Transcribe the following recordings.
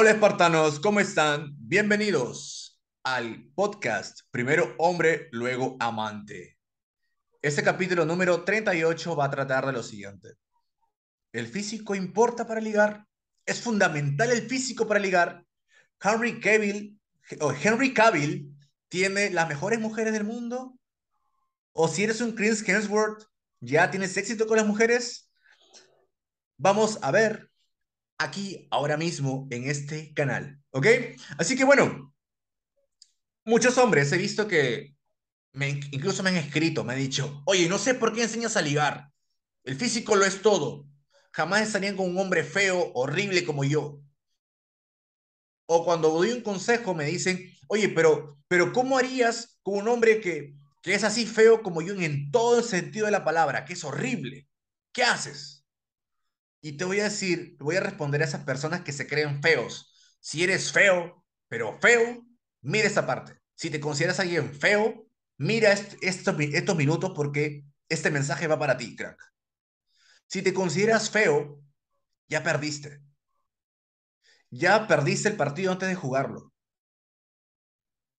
Hola espartanos, ¿cómo están? Bienvenidos al podcast Primero Hombre, luego Amante. Este capítulo número 38 va a tratar de lo siguiente. ¿El físico importa para ligar? ¿Es fundamental el físico para ligar? Henry Cavill, o Henry Cavill tiene las mejores mujeres del mundo? ¿O si eres un Chris Hemsworth, ya tienes éxito con las mujeres? Vamos a ver aquí, ahora mismo, en este canal, ¿ok? Así que bueno, muchos hombres he visto que incluso me han escrito, me han dicho, oye, no sé por qué enseñas a ligar, el físico lo es todo, jamás estarían con un hombre feo, horrible como yo. O cuando doy un consejo me dicen, oye, pero, pero ¿cómo harías con un hombre que, que es así feo como yo en todo el sentido de la palabra, que es horrible? ¿Qué haces? Y te voy a decir, voy a responder a esas personas que se creen feos. Si eres feo, pero feo, mira esta parte. Si te consideras alguien feo, mira estos minutos porque este mensaje va para ti, crack. Si te consideras feo, ya perdiste. Ya perdiste el partido antes de jugarlo.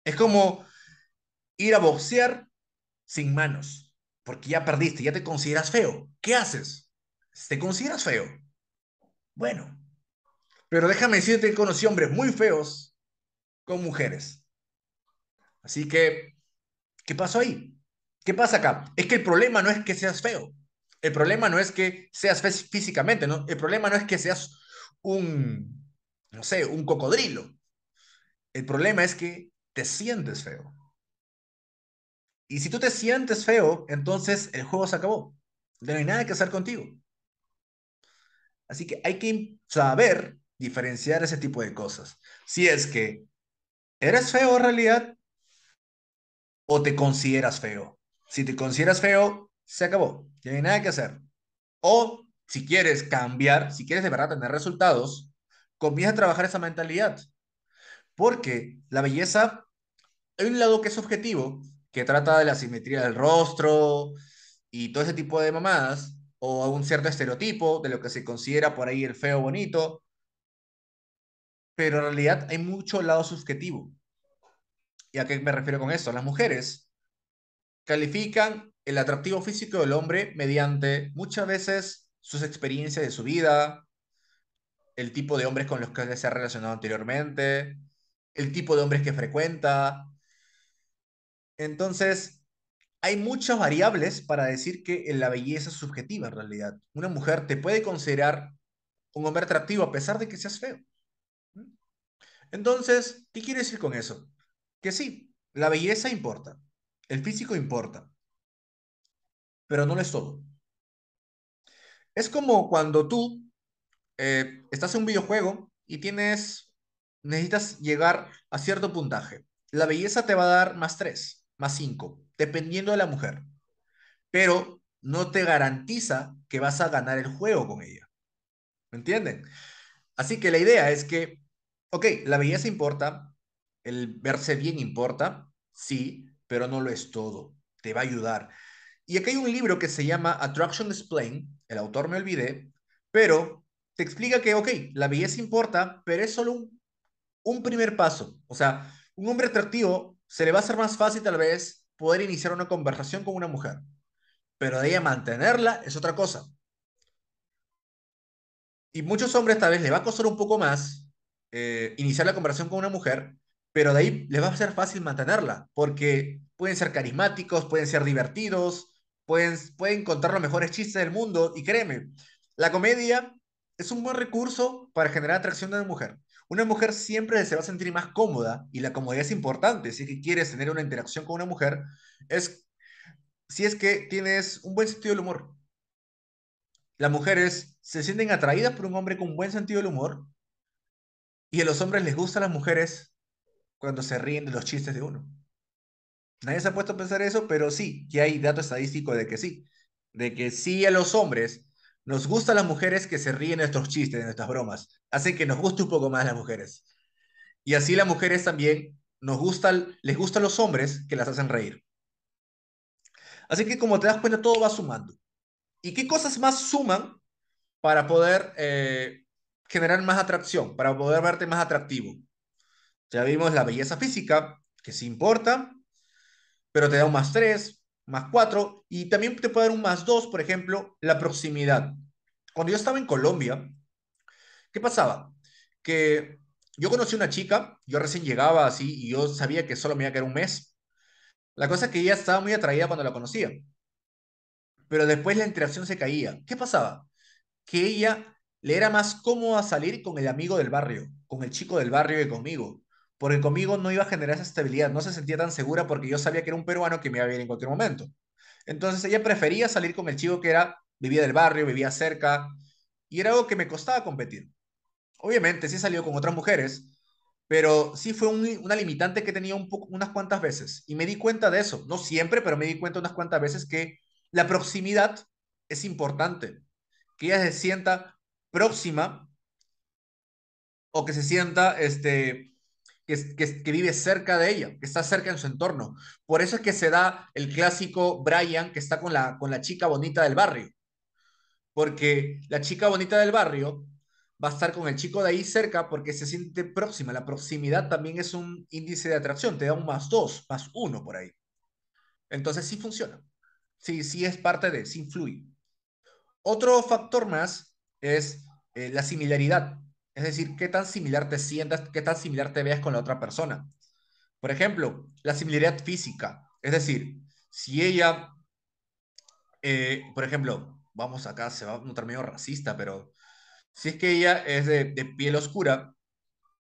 Es como ir a boxear sin manos, porque ya perdiste, ya te consideras feo. ¿Qué haces? ¿Te consideras feo? Bueno, pero déjame decirte que conocí hombres muy feos con mujeres. Así que, ¿qué pasó ahí? ¿Qué pasa acá? Es que el problema no es que seas feo. El problema no es que seas físicamente, ¿no? El problema no es que seas un, no sé, un cocodrilo. El problema es que te sientes feo. Y si tú te sientes feo, entonces el juego se acabó. No hay nada que hacer contigo. Así que hay que saber diferenciar ese tipo de cosas. Si es que eres feo en realidad o te consideras feo. Si te consideras feo, se acabó. Ya no hay nada que hacer. O si quieres cambiar, si quieres de verdad tener resultados, comienza a trabajar esa mentalidad. Porque la belleza, hay un lado que es objetivo, que trata de la simetría del rostro y todo ese tipo de mamadas, o a un cierto estereotipo de lo que se considera por ahí el feo bonito, pero en realidad hay mucho lado subjetivo. ¿Y a qué me refiero con eso? Las mujeres califican el atractivo físico del hombre mediante muchas veces sus experiencias de su vida, el tipo de hombres con los que se ha relacionado anteriormente, el tipo de hombres que frecuenta. Entonces, hay muchas variables para decir que eh, la belleza es subjetiva en realidad. Una mujer te puede considerar un hombre atractivo a pesar de que seas feo. Entonces, ¿qué quiere decir con eso? Que sí, la belleza importa, el físico importa, pero no lo es todo. Es como cuando tú eh, estás en un videojuego y tienes, necesitas llegar a cierto puntaje. La belleza te va a dar más tres más cinco. dependiendo de la mujer. Pero no te garantiza que vas a ganar el juego con ella. ¿Me entienden? Así que la idea es que, ok, la belleza importa, el verse bien importa, sí, pero no lo es todo. Te va a ayudar. Y aquí hay un libro que se llama Attraction explain el autor me olvidé, pero te explica que, ok, la belleza importa, pero es solo un, un primer paso. O sea, un hombre atractivo se le va a hacer más fácil tal vez poder iniciar una conversación con una mujer, pero de a mantenerla es otra cosa. Y muchos hombres tal vez le va a costar un poco más eh, iniciar la conversación con una mujer, pero de ahí les va a ser fácil mantenerla, porque pueden ser carismáticos, pueden ser divertidos, pueden, pueden contar los mejores chistes del mundo, y créeme, la comedia es un buen recurso para generar atracción de una mujer. Una mujer siempre se va a sentir más cómoda y la comodidad es importante si es que quieres tener una interacción con una mujer, es si es que tienes un buen sentido del humor. Las mujeres se sienten atraídas por un hombre con un buen sentido del humor y a los hombres les gustan las mujeres cuando se ríen de los chistes de uno. Nadie se ha puesto a pensar eso, pero sí, que hay datos estadísticos de que sí, de que sí a los hombres nos gustan las mujeres que se ríen de nuestros chistes, de nuestras bromas. Hacen que nos guste un poco más las mujeres. Y así las mujeres también nos gustan, les gustan los hombres que las hacen reír. Así que como te das cuenta, todo va sumando. ¿Y qué cosas más suman para poder eh, generar más atracción, para poder verte más atractivo? Ya vimos la belleza física, que sí importa, pero te da un más tres, más cuatro. y también te puede dar un más dos, por ejemplo, la proximidad. Cuando yo estaba en Colombia, ¿qué pasaba? Que yo conocí una chica, yo recién llegaba así y yo sabía que solo me iba a quedar un mes. La cosa es que ella estaba muy atraída cuando la conocía, pero después la interacción se caía. ¿Qué pasaba? Que ella le era más cómoda salir con el amigo del barrio, con el chico del barrio que conmigo porque conmigo no iba a generar esa estabilidad, no se sentía tan segura porque yo sabía que era un peruano que me iba a venir en cualquier momento. Entonces ella prefería salir con el chico que era, vivía del barrio, vivía cerca, y era algo que me costaba competir. Obviamente sí salió con otras mujeres, pero sí fue una limitante que tenía unas cuantas veces, y me di cuenta de eso, no siempre, pero me di cuenta unas cuantas veces que la proximidad es importante, que ella se sienta próxima o que se sienta este, que, vive cerca de ella, que está cerca en su entorno. Por eso es que se da el clásico Brian que está con la, con la chica bonita del barrio. Porque la chica bonita del barrio va a estar con el chico de ahí cerca porque se siente próxima. La proximidad también es un índice de atracción, te da un más dos, más uno por ahí. Entonces sí funciona. Sí, sí es parte de, sí influye. Otro factor más es eh, la similaridad. Es decir, qué tan similar te sientas, qué tan similar te veas con la otra persona. Por ejemplo, la similaridad física. Es decir, si ella, eh, por ejemplo, vamos acá, se va a notar medio racista, pero si es que ella es de, piel oscura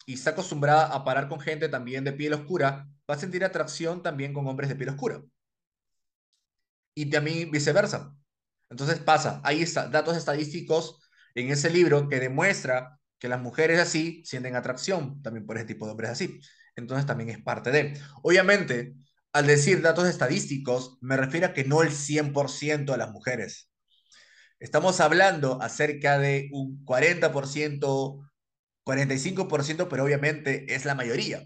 y está acostumbrada a parar con gente también de piel oscura, va a sentir atracción también con hombres de piel oscura. Y también viceversa. Entonces pasa, ahí está, datos estadísticos en ese libro que demuestra que las mujeres así sienten atracción también por ese tipo de hombres así. Entonces también es parte de. Obviamente, al decir datos estadísticos, me refiero a que no el 100% de las mujeres. Estamos hablando acerca de un 40%, 45%, pero obviamente es la mayoría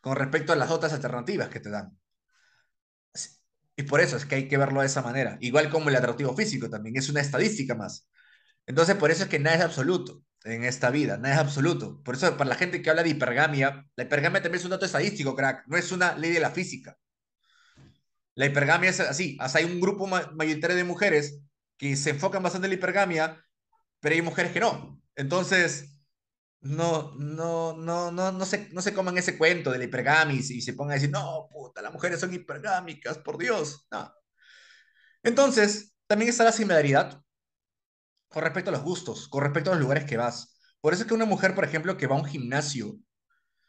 con respecto a las otras alternativas que te dan. Y por eso es que hay que verlo de esa manera, igual como el atractivo físico también, es una estadística más. Entonces, por eso es que nada es absoluto en esta vida, No es absoluto. Por eso, para la gente que habla de hipergamia, la hipergamia también es un dato estadístico, crack, no es una ley de la física. La hipergamia es así, hay un grupo mayoritario de mujeres que se enfocan bastante en la hipergamia, pero hay mujeres que no. Entonces, no, no, no, no, no se, no se coman ese cuento de la hipergamia y se pongan a decir, no, puta, las mujeres son hipergámicas, por Dios. No. Entonces, también está la similaridad con respecto a los gustos, con respecto a los lugares que vas. Por eso es que una mujer, por ejemplo, que va a un gimnasio,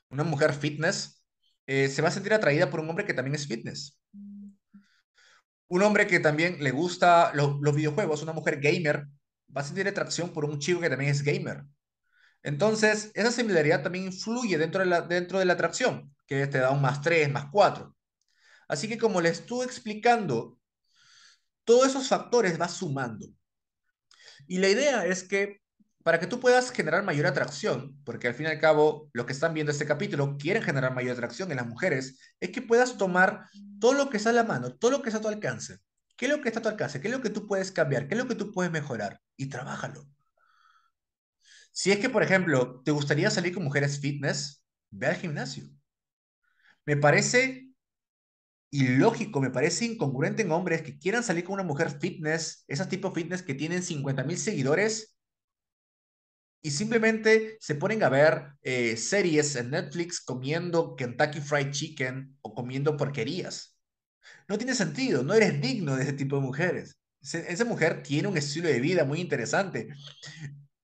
una mujer fitness, eh, se va a sentir atraída por un hombre que también es fitness. Un hombre que también le gusta los videojuegos, una mujer gamer, va a sentir atracción por un chico que también es gamer. Entonces, esa similaridad también influye dentro de la, dentro de la atracción, que te da un más tres, más cuatro. Así que como les estuve explicando, todos esos factores va sumando. Y la idea es que para que tú puedas generar mayor atracción, porque al fin y al cabo lo que están viendo este capítulo quieren generar mayor atracción en las mujeres, es que puedas tomar todo lo que está a la mano, todo lo que está a tu alcance. ¿Qué es lo que está a tu alcance? ¿Qué es lo que tú puedes cambiar? ¿Qué es lo que tú puedes mejorar? Y trabájalo. Si es que, por ejemplo, te gustaría salir con mujeres fitness, ve al gimnasio. Me parece y lógico, me parece incongruente en hombres que quieran salir con una mujer fitness, esas tipos fitness que tienen 50.000 mil seguidores y simplemente se ponen a ver eh, series en Netflix comiendo Kentucky Fried Chicken o comiendo porquerías. No tiene sentido, no eres digno de ese tipo de mujeres. esa mujer tiene un estilo de vida muy interesante.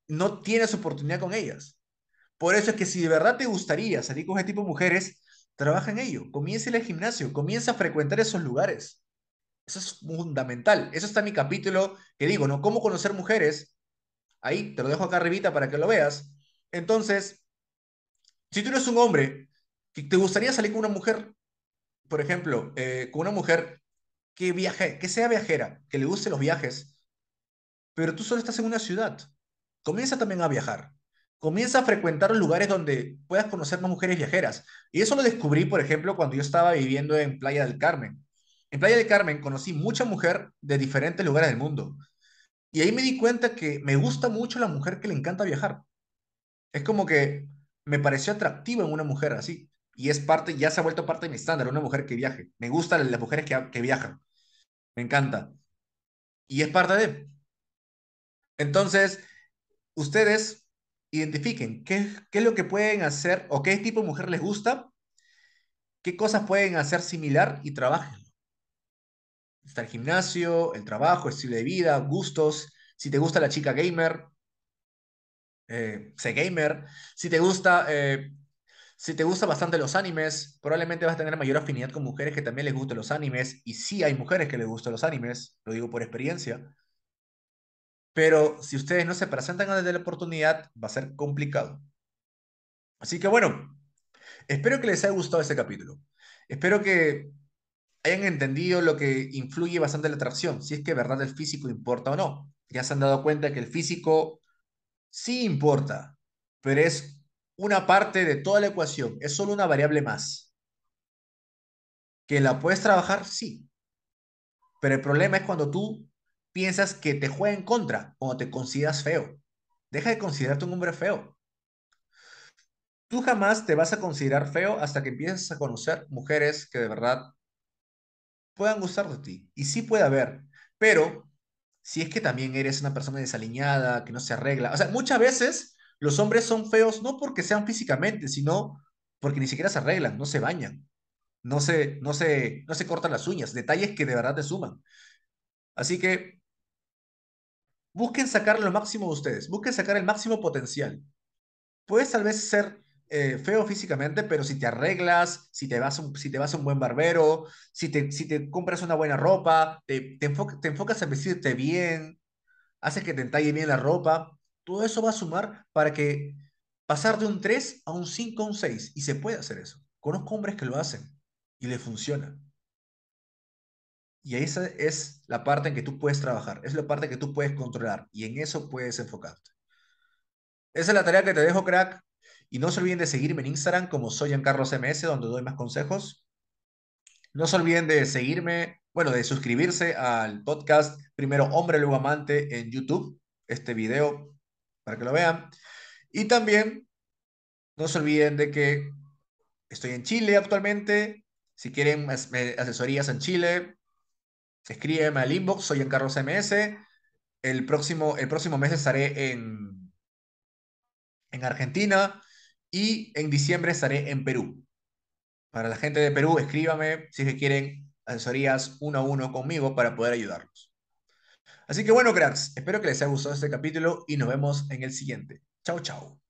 No tienes oportunidad con ellas. Por eso es que si de verdad te gustaría salir con ese tipo de mujeres, Trabaja en ello, comienza el gimnasio, comienza a frecuentar esos lugares. Eso es fundamental. Eso está en mi capítulo que digo, ¿no? ¿Cómo conocer mujeres? Ahí te lo dejo acá arribita para que lo veas. Entonces, si tú eres un hombre que te gustaría salir con una mujer, por ejemplo, eh, con una mujer que viaje, que sea viajera, que le guste los viajes, pero tú solo estás en una ciudad, comienza también a viajar comienza a frecuentar lugares donde puedas conocer más mujeres viajeras. Y eso lo descubrí, por ejemplo, cuando yo estaba viviendo en Playa del Carmen. En Playa del Carmen conocí mucha mujer de diferentes lugares del mundo. Y ahí me di cuenta que me gusta mucho la mujer que le encanta viajar. Es como que me pareció atractiva en una mujer así. Y es parte, ya se ha vuelto parte de mi estándar, una mujer que viaje. Me gustan las mujeres que, que viajan. Me encanta. Y es parte de. Entonces, ustedes identifiquen qué, qué es lo que pueden hacer o qué tipo de mujer les gusta, qué cosas pueden hacer similar y trabajen. Está el gimnasio, el trabajo, estilo de vida, gustos, si te gusta la chica gamer, eh, sé gamer, si te gusta... Eh, si te gustan bastante los animes, probablemente vas a tener mayor afinidad con mujeres que también les gustan los animes. Y sí hay mujeres que les gustan los animes, lo digo por experiencia. Pero si ustedes no se presentan antes de la oportunidad, va a ser complicado. Así que bueno, espero que les haya gustado este capítulo. Espero que hayan entendido lo que influye bastante la atracción, si es que verdad el físico importa o no. Ya se han dado cuenta que el físico sí importa, pero es una parte de toda la ecuación, es solo una variable más. ¿Que la puedes trabajar? Sí. Pero el problema es cuando tú piensas que te juega en contra o te consideras feo. Deja de considerarte un hombre feo. Tú jamás te vas a considerar feo hasta que empieces a conocer mujeres que de verdad puedan gustar de ti. Y sí puede haber, pero si es que también eres una persona desaliñada, que no se arregla. O sea, muchas veces los hombres son feos no porque sean físicamente, sino porque ni siquiera se arreglan, no se bañan, no se, no se, no se cortan las uñas, detalles que de verdad te suman. Así que busquen sacar lo máximo de ustedes, busquen sacar el máximo potencial. Puedes tal vez ser eh, feo físicamente, pero si te arreglas, si te vas, si te vas a un buen barbero, si te, si te compras una buena ropa, te, te, enfocas en vestirte bien, haces que te entalle bien la ropa, todo eso va a sumar para que pasar de un 3 a un 5, a un 6. Y se puede hacer eso. Conozco hombres que lo hacen y les funciona. Y esa es la parte en que tú puedes trabajar, es la parte que tú puedes controlar y en eso puedes enfocarte. Esa es la tarea que te dejo, crack. Y no se olviden de seguirme en Instagram como soy carlos ms donde doy más consejos. No se olviden de seguirme, bueno, de suscribirse al podcast Primero Hombre, luego Amante en YouTube, este video, para que lo vean. Y también no se olviden de que estoy en Chile actualmente. Si quieren eh, asesorías en Chile, Escríbeme al inbox, soy en Carlos MS. El próximo, el próximo mes estaré en, en Argentina y en diciembre estaré en Perú. Para la gente de Perú, escríbame si es quieren asesorías uno a uno conmigo para poder ayudarlos. Así que bueno, cracks, espero que les haya gustado este capítulo y nos vemos en el siguiente. Chao, chao.